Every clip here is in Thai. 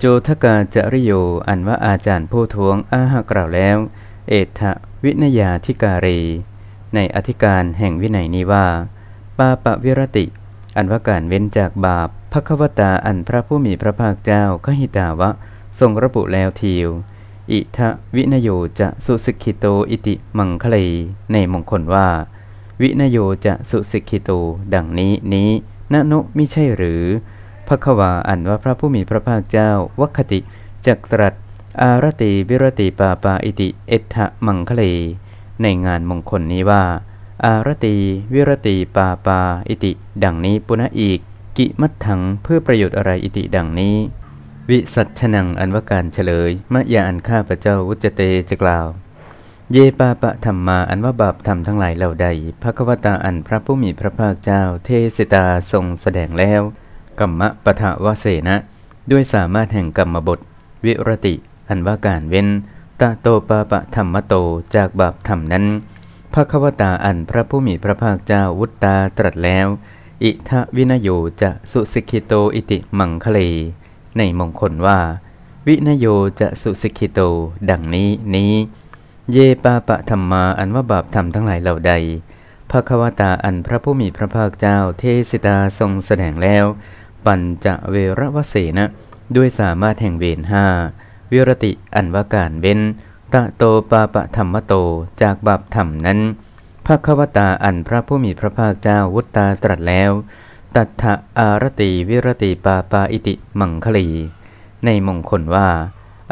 โจทกาจริโยอันว่าอาจารย์ผู้ท้วงอาหากล่าวแล้ว เอทะวินยาธิการีในอธิการแห่งวินัยนี้ว่า ปาปะวิรติ อันว่าการเว้นจากบาปพระควตาอันพระผู้มีพระภาคเจ้าขหิตาวะ ทรงระบุแล้วทีวอิทะวินโยจะสุสิกิโตอิติมังคลีในมงคลว่า วินโยจะสุสิกิโต ดังนี้นี้นโนไม่ใช่หรือพระขวาอันว่าพระผู้มีพระภาคเจ้าวัคติจักตรัสอารติวิรติปาปาอิติ เอทะมังคเลในงานมงคลนี้ว่า อารติวิรติปาปาอิติ ดังนี้ปุณะอีกกิมัตถังเพื่อประโยชน์อะไรอิติดังนี้ วิสัชนังอันว่าการเฉลยมะยาอันข้าพระเจ้าวุจเตจะกล่าว เยปาปะธรรมาอันว่าบาปธรรมทั้งหลายเหล่าใดพระควตาอันพระผู้มีพระภาคเจ้า เทศตาทรงแสดงแล้วกรรมะปะทะวะเสนะด้วยสามารถแห่งกรรมบทวิรติอันว่าการเว้นตาโตปาปะธรรมโตจากบาปธรรมนั้นพระควตาอันพระผู้มีพระภาคเจ้าวุตตาตรัสแล้ว อิทวินโยจะสุสิกิโตอิติมังคเลในมงคลว่าวินโยจะสุสิกิโตดังนี้นี้ เยปาปะธรรมาอันว่าบาปธรรมทั้งหลายเหล่าใดพระควตาอันพระผู้มีพระภาคเจ้าเทสิตาทรงแสดงแล้วปัญจเวรวเสนะด้วยสามารถแห่งเวรห้าวิรติอันว่าการเว้น ตะโตปาปะธรรมโตจากบาปธรรมนั้นพระควตาอันพระผู้มีพระภาคเจ้าวุตตาตรัสแล้ว ตัทธอารติวิรติปาปาอิติมังคลีในมงคลว่า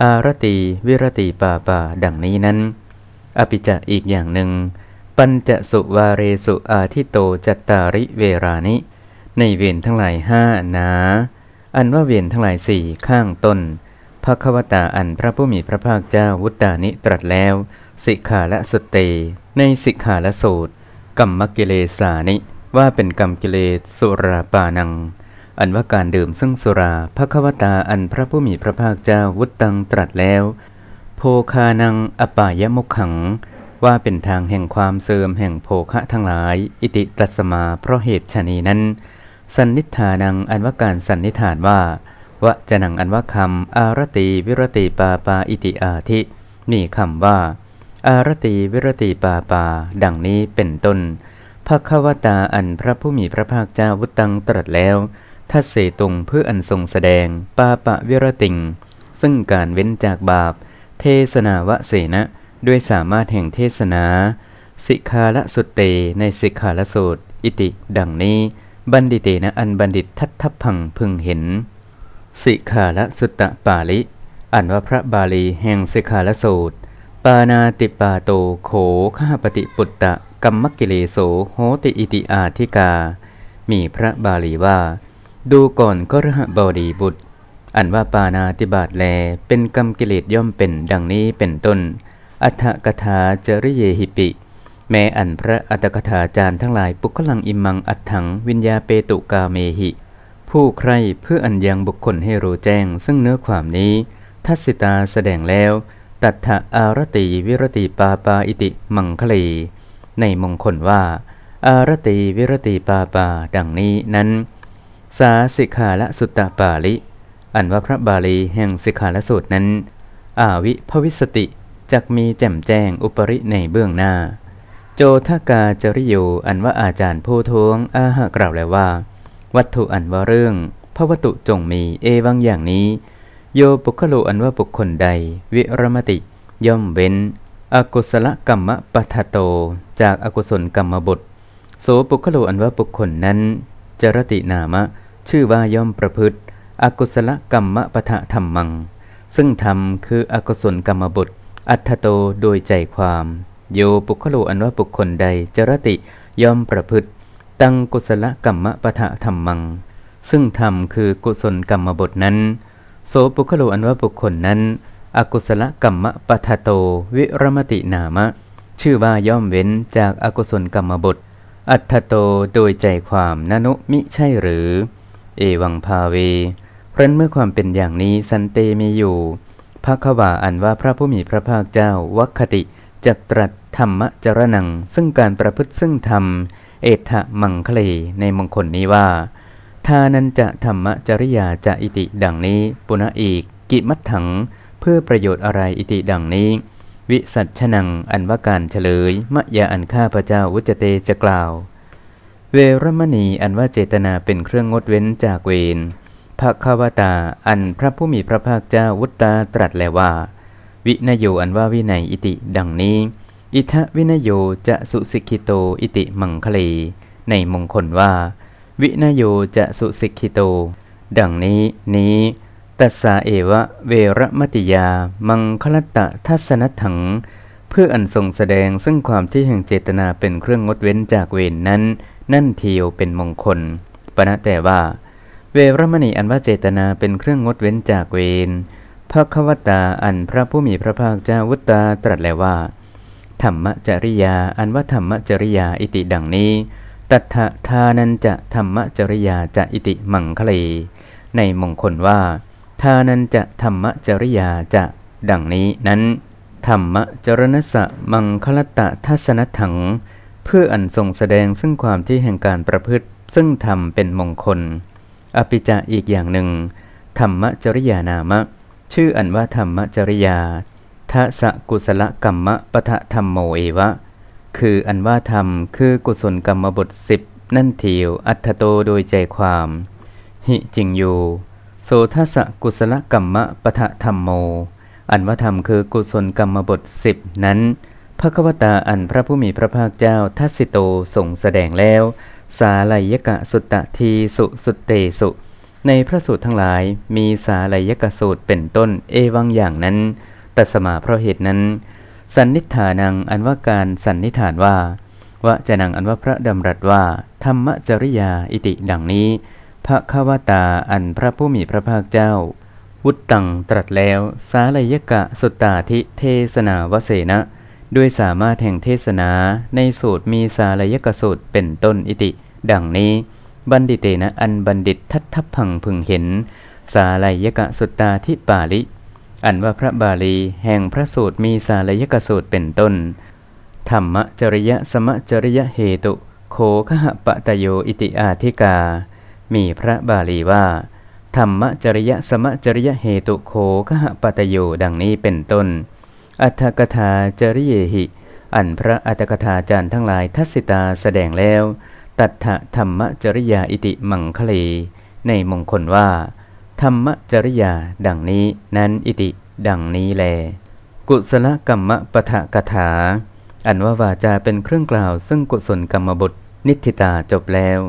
อารติวิรติปาปาดังนี้นั้นอภิจะอีกอย่างหนึ่ง ปัญจสุวาเรสุอาทิโตจัตตาริเวรานิในเวรทั้งหลายห้านา อันว่าเวรทั้งหลายสี่ข้างต้นพระควตาอันพระผู้มีพระภาคเจ้าวุตตานิตรัสแล้วสิกขาและสเต ในสิกขาและสูตรกรรมกิเลสานิ ว่าเป็นกรรมกิเลสสุราปานัง อันว่าการดื่มซึ่งสุราพระควตาอันพระผู้มีพระภาคเจ้าวุตตังตรัสแล้ว โภคานังอปายมุขัง ว่าเป็นทางแห่งความเสื่อมแห่งโภคะทั้งหลาย อิติตัสมาเพราะเหตุชะนีนั้นสันนิฐานังอันว่าการสันนิฐานว่าวะจะนังอันว่าคำอารติวิรติปาปา อิติอาทิมีคำว่า อารติวิรติปาปา ดังนี้เป็นต้นพระควตาอันพระผู้มีพระภาคเจ้าวุตังตรัสแล้วทัศเสตุงเพื่ออันทรงแสดงปาปะวิรติง ซึ่งการเว้นจากบาป เทศนาวะเสนะ ด้วยสามารถแห่งเทศนา สิกขาละสุตเตในสิกขาละสูตรอิติ ดังนี้บัณฑิตนะอันบัณฑิตทัตทพังพึงเห็น สิขาละสุตตะปาลิอันว่าพระบาลีแห่งสิขาละสูตร ปานาติปาโตโขข้าปฏิปุตตะกัมมกิเลโสโหติอิติอาธิกา มีพระบาลีว่า ดูก่อนก็รหบดีบุตร อันว่าปานาติบาตแลเป็นกรรมกิเลสย่อมเป็นดังนี้เป็นต้นอัฏฐกถาจริเยหิปิแม้อันพระอัตถกถาจารย์ทั้งหลายปุกลังอิมังอัดถังวิญญาเปตุกาเมหิ ผู้ใครเพื่ออันยังบุคคลให้รู้แจ้งซึ่งเนื้อความนี้ ทัศิตาแสดงแล้ว ตัทธอารติวิรติปาปาอิติมังคลีในมงคลว่า อารติวิรติปาปา ดังนี้นั้น สาสิขาละสุตตปาลิอันว่าพระบาลีแห่งสิขาละสูตรนั้น อาวิภวิสติจักมีแจ่มแจ้งอุปริในเบื้องหน้าโจทากาจริโยอันว่าอาจารย์ผู้ท้วงอาหากล่าวแล้วว่า วัตถุอันว่าเรื่องพระวัตถุจงมี เอวังอย่างนี้ โยปุคโลอันว่าบุคคลใดวิรมติ ย่อมเว้น อกุศลกรรมปัฏโต จากอกุศลกรรมบุตรโสปุคโลอันว่าบุคคลนั้น จรตินามะชื่อว่าย่อมประพฤติ อกุศลกรรมปัฏะธรรมัง ซึ่งธรรมคืออกุศลกรรมบุตรอัตโตโดยใจความโยปุคโลอันว่าบุคคลใดจรติย่อมประพฤติ ตั้งกุศลกรรมปะทะธรรมมัง ซึ่งธรรมคือกุศลกรรมบทนั้นโสปุคโลอันว่าบุคคลนั้น อกุศลกรรมปะทะโต วิรมตินามะ ชื่อว่าย่อมเว้นจากอากุศลกรรมบท อัตถโตโดยใจความนานุมิใช่หรือ เอวังภาเวพรันเมื่อความเป็นอย่างนี้สันเตมีอยู่พระขวาอันว่าพระผู้มีพระภาคเจ้าวัคติจะตรัสธรรมจรนัง ซึ่งการประพฤติซึ่งธรรม เอทะมังคลีในมงคลนี้ว่าทานันจะธรรมจริยาจะอิติดังนี้ ปุณะอีกกิมัตถังเพื่อประโยชน์อะไรอิติดังนี้ วิสัชนังอันว่าการเฉลยมะยาอันข้าพระเจ้าวุจเตจะกล่าว เวรมณีอันว่าเจตนาเป็นเครื่องงดเว้นจากเวระควตาอันพระผู้มีพระภาคเจ้าวุตตาตรัสแล้วว่าวินโยอันว่าวินัยอิติดังนี้ อิทะวินโยจะสุสิกิโตอิติมังคลี ในมงคลว่าวินโยจะสุสิกิโต ดังนี้นี้ตัสสาเอวะเวรมติยามังคลตะทัศนถัง เพื่ออันทรงแสดงซึ่งความที่แห่งเจตนาเป็นเครื่องงดเว้นจากเวรนนั้น นั่นเทียวเป็นมงคลปณะแต่ว่า เวรมณีอันว่าเจตนาเป็นเครื่องงดเว้นจากเวรพระควตาอันพระผู้มีพระภาคเจ้าวุตตาตรัสแล้วว่า ธรรมจริยาอันว่าธรรมจริยาอิติ ดังนี้ตัทธานันจะธรรมจริยาจะอิติมังคลีในมงคลว่าทานันจะธรรมจริยาจะ ดังนี้นั้น ธรรมจรณสะมังคลตะทัศนถัง เพื่ออันทรงแสดงซึ่งความที่แห่งการประพฤติ ซึ่งธรรมเป็นมงคลอภิจาอีกอย่างหนึ่ง ธรรมจริยานามะชื่ออันว่าธรรมจริยาทะสะกุศลกรรมปะทะธรรมโมเอวะคืออันว่าธรรมคือกุศลกรรมบทสิบนั่นเทียวอัตโตโดยใจความ หิจิงอยู่ โสทัสะกุศลกรรมปะทะธรรมโม อันว่าธรรมคือกุศลกรรมบทสิบนั้นพระควตาอันพระผู้มีพระภาคเจ้าทัสสิโตส่งแสดงแล้ว สาลายกะสุตตะทีสุสุเตสุในพระสูตรทั้งหลายมีสาลยกสูตร เป็นต้นเอวังอย่างนั้น ตัสมาเพราะเหตุนั้น สันนิฐานัง อันว่าการสันนิฐานว่าวะจะนัง อันว่าพระดำรัสว่า ธรรมจริยาอิติดังนี้พระขวตาอันพระผู้มีพระภาคเจ้า วุตตังตรัสแล้ว สาลยกะสุตตาธิเทศนาวเสนะด้วยสามารถแห่งเทศนาในสูตรมีสาลยกสูตรเป็นต้นอิติดังนี้บัณฑิเตนะอันบัณฑิตทัตทัพพังพึงเห็น สาลายกะสุตตาทิปาลิอันว่าพระบาลีแห่งพระสูตรมีสาลายกะสูตรเป็นต้น ธรรมจริยสมจริยเหตุโคขหปะตโยอิติอาธิกา มีพระบาลีว่า ธรรมจริยสมจริยเหตุโคขหปะตโยดังนี้เป็นต้น อัตถกถาจริยหิ อันพระอัตถกถาจารย์ทั้งหลายทัศิตาแสดงแล้วตัทธธรรมจริยาอิติมังคเลในมงคลว่า ธรรมจริยาดังนี้นั้นอิติดังนี้แล กุศลกรรมปะทะกถา อันว่าวาจาเป็นเครื่องกล่าวซึ่งกุศลกรรมบุตรนิธิตาจบแล้ว